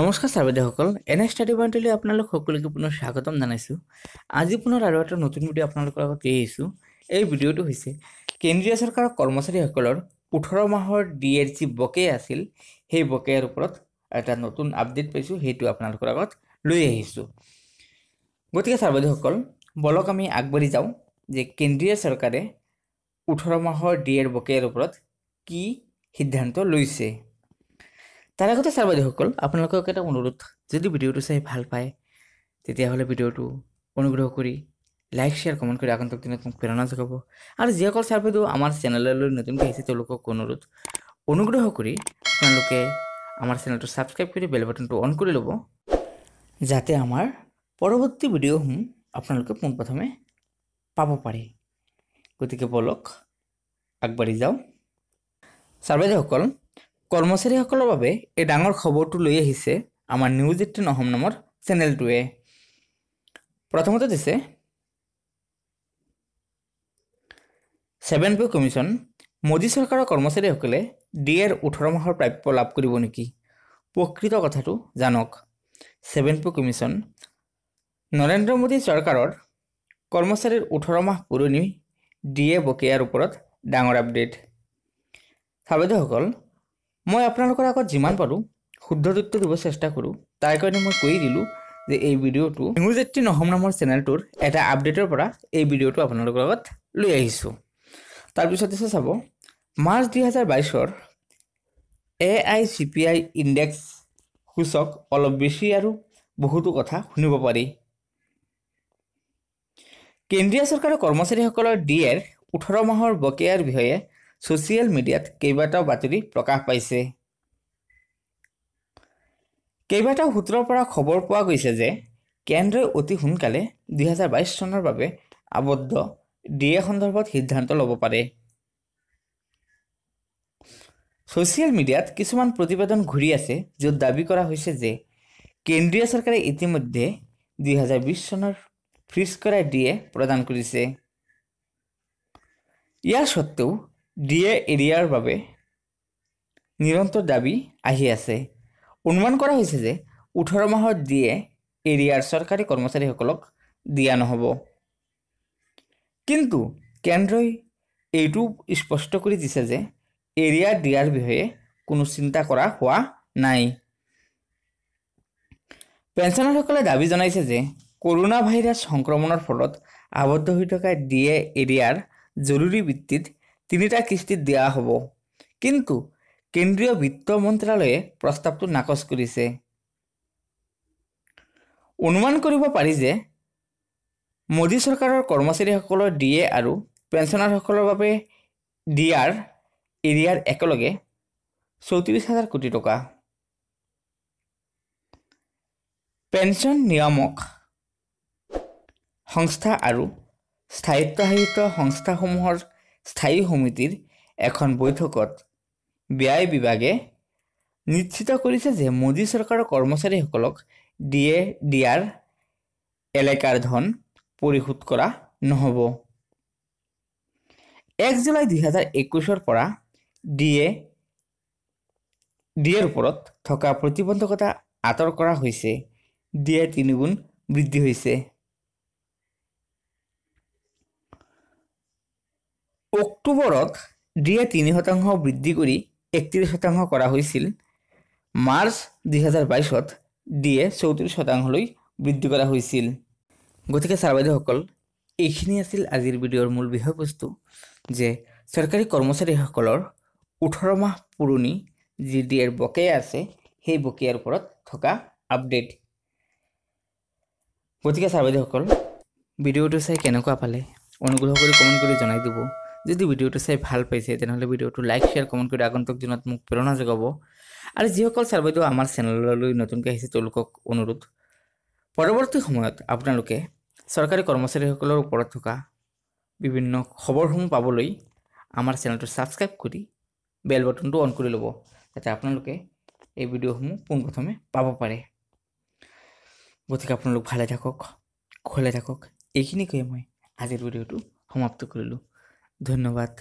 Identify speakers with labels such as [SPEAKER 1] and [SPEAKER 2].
[SPEAKER 1] নমস্কাৰ চাৰ্বেদীসকল এন এনে ষ্টাডি পইণ্টলৈ আপোনালোক সকলোকে পুনৰ স্বাগতম জনাইছোঁ আজি পুনৰ আৰু এটা নতুন ভিডিঅ' আপোনালোকৰ আগত দি আহিছোঁ এই ভিডিঅ'টো হৈছে কেন্দ্ৰীয় চৰকাৰৰ কৰ্মচাৰীসকলৰ ওঠৰ মাহৰ ডি এ যি বকেয়া আছিল সেই বকেয়াৰ ওপৰত এটা নতুন আপডেট পাইছোঁ সেইটো আপোনালোকৰ আগত লৈ আহিছোঁ গতিকে ছাৰ বাইদেউসকল বলক আমি আগবাঢ়ি যাওঁ যে কেন্দ্ৰীয় চৰকাৰে ওঠৰ মাহৰ ডি এৰ বকেয়াৰ ওপৰত কি সিদ্ধান্ত লৈছে তাৰ আগতে বাইদেউসকল আপোনালোকক এটা অনুৰোধ যদি ভিডিঅ'টো চাই ভাল পায় তেতিয়াহ'লে ভিডিঅ'টো অনুগ্ৰহ কৰি লাইক শ্বেয়াৰ কমেণ্ট কৰি আগন্তুক দিনত মোক প্ৰেৰণা যোগাব আৰু যিসকল বাইদেউ আমাৰ চেনেললৈ নতুনকৈ আহিছে তেওঁলোকক অনুৰোধ অনুগ্ৰহ কৰি আপোনালোকে আমাৰ চেনেলটো ছাবস্ক্ৰাইব কৰি বেল বাটনটো অন কৰি ল'ব যাতে আমাৰ পৰৱৰ্তী ভিডিঅ'সমূহ আপোনালোকে পোনপ্ৰথমে পাব পাৰে গতিকে বলক আগবাঢ়ি যাওঁ বাইদেউসকল কৰ্মচাৰীসকলৰ বাবে এই ডাঙৰ খবৰটো লৈ আহিছে আমাৰ নিউজ এইটিন অসম নামৰ চেনেলটোৱে প্ৰথমতে দিছে ছেভেন পে কমিশ্যন মোদী চৰকাৰৰ কৰ্মচাৰীসকলে ডি এৰ ওঠৰ মাহৰ প্ৰাপ্য লাভ কৰিব নেকি প্ৰকৃত কথাটো জানক seven pay commission Narendra Modi চৰকাৰৰ কৰ্মচাৰীৰ ওঠৰ মাহ পুৰণি ডি এ বকেয়াৰ ওপৰত ডাঙৰ আপডেট সাবেদসকল মই আপোনালোকৰ আগত যিমান পাৰোঁ শুদ্ধ উত্তৰ দিব চেষ্টা কৰোঁ তাৰ কাৰণে মই কৈ দিলোঁ যে এই ভিডিঅ'টো হিঙুজেত্ৰী নহম নামৰ চেনেলটোৰ এটা আপডেটৰ পৰা এই ভিডিঅ'টো আপোনালোকৰ আগত লৈ আহিছোঁ তাৰপিছত আছে চাব মাৰ্চ দুহেজাৰ বাইছৰ A I C P I index সূচক অলপ বেছি আৰু বহুতো কথা শুনিব পাৰি কেন্দ্ৰীয় চৰকাৰৰ কৰ্মচাৰীসকলৰ ডি এৰ ওঠৰ মাহৰ বকেয়াৰ বিষয়ে ছ'চিয়েল মিডিয়াত কেইবাটাও বাতৰি প্ৰকাশ পাইছে কেইবাটাও সূত্ৰৰ পৰা খবৰ পোৱা গৈছে যে কেন্দ্ৰই অতি সোনকালে দুহেজাৰ বাইছ চনৰ বাবে আবদ্ধ ডি এ সন্দৰ্ভত সিদ্ধান্ত ল'ব পাৰে ছ'চিয়েল মিডিয়াত কিছুমান প্ৰতিবেদন ঘূৰি আছে য'ত দাবী কৰা হৈছে যে কেন্দ্ৰীয় চৰকাৰে ইতিমধ্যে দুহেজাৰ বিছ চনৰ ফ্ৰীজ কৰা ডি এ প্ৰদান কৰিছে ইয়াৰ স্বত্তেও ডিএ এৰিয়াৰ বাবে নিৰন্তৰ দাবী আহি আছে অনুমান কৰা হৈছে যে ওঠৰ মাহত ডিএ এৰিয়াৰ চৰকাৰী কৰ্মচাৰীসকলক দিয়া নহ'ব কিন্তু কেন্দ্ৰই এইটো স্পষ্ট কৰি দিছে যে এৰিয়া দিয়াৰ বিষয়ে কোনো চিন্তা কৰা হোৱা নাই পেঞ্চনাৰসকলে দাবী জনাইছে যে কৰোণা ভাইৰাছ সংক্ৰমণৰ ফলত আৱদ্ধ হৈ থকা ডি এ এৰিয়াৰ জৰুৰী ভিত্তিত তিনিটা কিস্তিত দিয়া হ'ব কিন্তু কেন্দ্ৰীয় বিত্ত মন্ত্ৰালয়ে প্ৰস্তাৱটো নাকচ কৰিছে অনুমান কৰিব পাৰি যে মোদী চৰকাৰৰ কৰ্মচাৰীসকলৰ ডি এ আৰু পেঞ্চনাৰসকলৰ বাবে ডি আৰ এৰিয়াৰ একেলগে চৌত্ৰিছ হাজাৰ কোটি টকা পেঞ্চন নিয়ামক সংস্থা আৰু স্থায়িত্বশাসিত সংস্থাসমূহৰ স্থায়ী সমিতিৰ এখন বৈঠকত ব্যয় বিভাগে নিশ্চিত কৰিছে যে মোদী চৰকাৰৰ কৰ্মচাৰীসকলক ডি এ ডি আৰ এলেকাৰ ধন পৰিশোধ কৰা নহ'ব এক জুলাই দুহেজাৰ একৈছৰ পৰা ডি এ ডি এৰ ওপৰত থকা প্ৰতিবন্ধকতা আঁতৰ কৰা হৈছে ডি এ তিনিগুণ বৃদ্ধি হৈছে অক্টোবৰত ডিয়ে তিনি শতাংশ বৃদ্ধি কৰি একত্ৰিছ শতাংশ কৰা হৈছিল মাৰ্চ দুহেজাৰ বাইছত ডিয়ে চৌত্ৰিছ শতাংশলৈ বৃদ্ধি কৰা হৈছিল গতিকে ছাৰ বাইদেউসকল এইখিনি আছিল আজিৰ ভিডিঅ'ৰ মূল বিষয়বস্তু যে চৰকাৰী কৰ্মচাৰীসকলৰ ওঠৰ মাহ পুৰণি যি ডি এৰ বকেয়া আছে সেই বকেয়াৰ ওপৰত থকা আপডেট গতিকে ছাৰ বাইদেউসকল ভিডিঅ'টো চাই কেনেকুৱা পালে অনুগ্ৰহ কৰি কমেণ্ট কৰি জনাই দিব যদি ভিডিওটো চাই ভাল পাইছে তেনেহ'লে ভিডিঅ'টো লাইক শ্বেয়াৰ কমেণ্ট কৰি আগন্তুক দিনত মোক প্ৰেৰণা যোগাব আৰু যিসকল ছাৰ বাইদেউ আমাৰ চেনেললৈ নতুনকৈ আহিছে তেওঁলোকক অনুৰোধ পৰৱৰ্তী সময়ত আপোনালোকে চৰকাৰী কৰ্মচাৰীসকলৰ ওপৰত থকা বিভিন্ন খবৰসমূহ পাবলৈ আমাৰ চেনেলটো ছাবস্ক্ৰাইব কৰি বেল বটনটো অন কৰি ল'ব যাতে আপোনালোকে এই ভিডিঅ'সমূহ পোনপ্ৰথমে পাব পাৰে গতিকে আপোনালোক ভালে থাকক খোলে থাকক এইখিনি কৈয়ে মই আজিৰ ভিডিঅ'টো সমাপ্ত কৰিলোঁ ধন্যবাদ